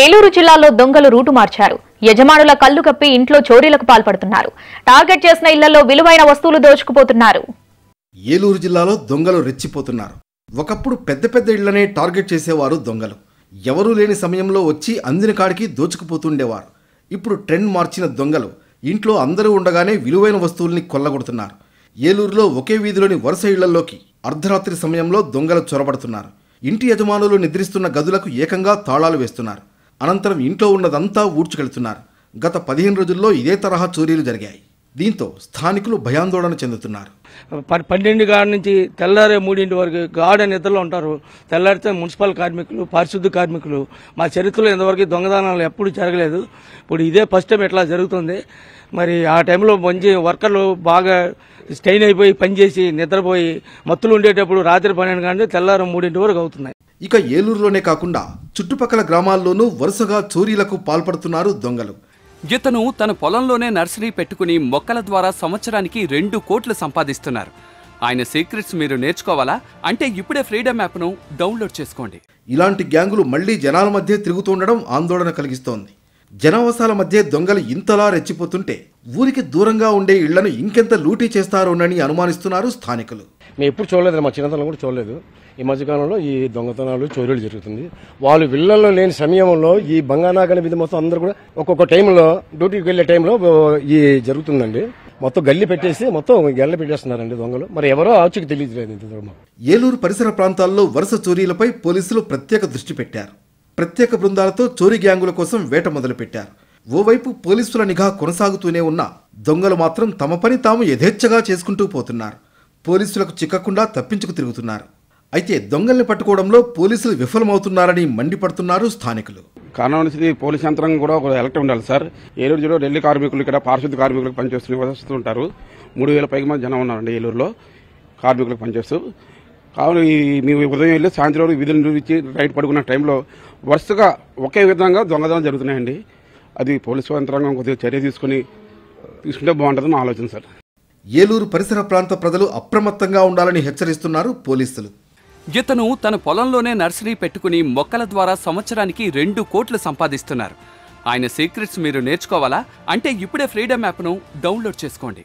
ఏలూరు జిల్లాలో దొంగలు రూటు మార్చారు యజమానుల కళ్ళు కప్పి ఇంట్లో చోరీలకు పాల్పడుతున్నారు టార్గెట్ చేసిన ఇళ్లలో విలువైన వస్తువులు దోచుకుపోతున్నారు ఏలూరు జిల్లాలో దొంగలు రెచ్చిపోతున్నారు ఒకప్పుడు పెద్ద పెద్ద ఇళ్లనే టార్గెట్ చేసేవారు దొంగలు ఎవరూ లేని సమయంలో వచ్చి అందిన కాడికి దోచుకుపోతుండేవారు ఇప్పుడు ట్రెండ్ మార్చిన దొంగలు ఇంట్లో అందరూ ఉండగానే విలువైన వస్తువుల్ని కొల్లగొడుతున్నారు ఏలూరులో ఒకే వీధిలోని వరుస ఇళ్లలోకి అర్ధరాత్రి సమయంలో దొంగలు చొరబడుతున్నారు ఇంటి యజమానులు నిద్రిస్తున్న గదులకు ఏకంగా తాళాలు వేస్తున్నారు అనంతరం ఇంట్లో ఉన్నదంతా ఊడ్చుకెళ్తున్నారు గత పదిహేను రోజుల్లో ఇదే తరహా చోరీలు జరిగాయి దీంతో స్థానికులు భయాందోళన చెందుతున్నారు పన్నెండు గాడి నుంచి తెల్లారే మూడింటి వరకు గాడ నిద్రలో ఉంటారు తెల్లారితే మున్సిపల్ కార్మికులు పారిశుద్ధ కార్మికులు మా చరిత్రలో ఇంతవరకు దొంగదానాలు ఎప్పుడు జరగలేదు ఇప్పుడు ఇదే ఫస్ట్ టైం ఇట్లా జరుగుతుంది మరి ఆ టైంలో మంచి వర్కర్లు బాగా స్టెయిన్ అయిపోయి పనిచేసి నిద్రపోయి మత్తులు ఉండేటప్పుడు రాత్రి పన్నెండు గంటలు తెల్లారం మూడింటి వరకు అవుతున్నాయి ఇక ఏలూరులోనే కాకుండా చుట్టుపక్కల గ్రామాల్లోనూ వరుసగా చోరీలకు పాల్పడుతున్నారు దొంగలు ఇతను తన పొలంలోనే నర్సరీ పెట్టుకుని మొక్కల ద్వారా సంవత్సరానికి రెండు కోట్లు సంపాదిస్తున్నారు ఆయన సీక్రెట్స్ మీరు నేర్చుకోవాలా అంటే ఇప్పుడే ఫ్రీడమ్ యాప్ను డౌన్లోడ్ చేసుకోండి ఇలాంటి గ్యాంగులు మళ్లీ జనాల మధ్య తిరుగుతుండడం ఆందోళన కలిగిస్తోంది జనావాసాల మధ్య దొంగలు ఇంతలా రెచ్చిపోతుంటే ఊరికి దూరంగా ఉండే ఇళ్లను ఇంకెంత లూటీ చేస్తారోనని అనుమానిస్తున్నారు స్థానికులు మేము ఎప్పుడు చూడలేదు మా చిన్నతనం కూడా చూడలేదు ఈ మధ్యకాలంలో ఈ దొంగతనాలు చోరీలు జరుగుతుంది వాళ్ళు విల్లల్లో లేని సమయంలో ఈ బంగానాగల విధి మొత్తం అందరూ కూడా ఒక్కొక్క టైంలో డ్యూటీకి వెళ్ళే టైంలో ఈ జరుగుతుందండి మొత్తం గల్లి పెట్టేసి మొత్తం గల్లి పెట్టేస్తున్నారండి దొంగలు మరి ఎవరో ఆచూకి తెలియదు ఏలూరు పరిసర ప్రాంతాల్లో వరుస చోరీలపై పోలీసులు ప్రత్యేక దృష్టి పెట్టారు ప్రత్యేక బృందాలతో చోరీ గ్యాంగుల కోసం వేట మొదలుపెట్టారు ఓవైపు పోలీసుల నిఘా కొనసాగుతూనే ఉన్న దొంగలు మాత్రం తమ పని తాము యథేచ్ఛగా చేసుకుంటూ పోతున్నారు పోలీసులకు చిక్కకుండా తప్పించుకు తిరుగుతున్నారు అయితే దొంగల్ని పట్టుకోవడంలో పోలీసులు విఫలమవుతున్నారని మండిపడుతున్నారు స్థానికులు కానవలసింది పోలీస్ యంత్రం కూడా ఒక ఎలక్ట్ ఉండాలి సార్ ఏలూరు జిల్లా ఢిల్లీ కార్మికులు ఇక్కడ పారిశుద్ధ కార్మికులకు పనిచేస్తున్న వస్తుంటారు మూడు వేల పైగా మంది జనం ఉన్నారండి ఏలూరులో కార్మికులకు పనిచేస్తూ కావున ఈ ఉదయం వెళ్ళి సాయంత్రం వరకు విధులు నిర్వహించి రైట్ పడుకున్న టైంలో వరుసగా ఒకే విధంగా దొంగతనం జరుగుతున్నాయండి అది పోలీసు యంత్రాంగం కొద్దిగా చర్య తీసుకుని తీసుకుంటే బాగుంటుందని ఆలోచన సార్ ఏలూరు పరిసర ప్రాంత ప్రజలు అప్రమత్తంగా ఉండాలని హెచ్చరిస్తున్నారు పోలీసులు ఇతను తన పొలంలోనే నర్సరీ పెట్టుకుని మొక్కల ద్వారా సంవత్సరానికి రెండు కోట్లు సంపాదిస్తున్నారు ఆయన సీక్రెట్స్ మీరు నేర్చుకోవాలా అంటే ఇప్పుడే ఫ్రీడమ్ యాప్ను డౌన్లోడ్ చేసుకోండి